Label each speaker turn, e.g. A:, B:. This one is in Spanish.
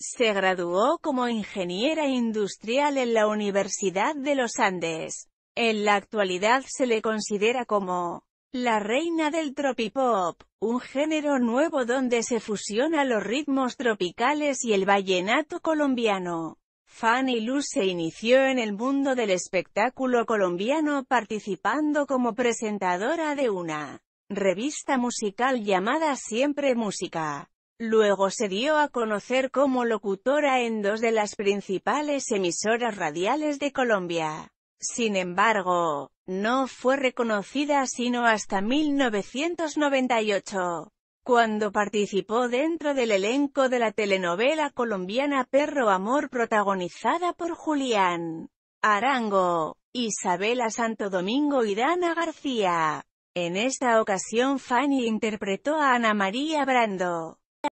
A: Se graduó como ingeniera industrial en la Universidad de los Andes. En la actualidad se le considera como la reina del tropipop, un género nuevo donde se fusiona los ritmos tropicales y el vallenato colombiano. Fanny Luz se inició en el mundo del espectáculo colombiano participando como presentadora de una revista musical llamada Siempre Música. Luego se dio a conocer como locutora en dos de las principales emisoras radiales de Colombia. Sin embargo, no fue reconocida sino hasta 1998, cuando participó dentro del elenco de la telenovela colombiana Perro Amor protagonizada por Julián Arango, Isabela Santo Domingo y Dana García. En esta ocasión Fanny interpretó a Ana María Brando.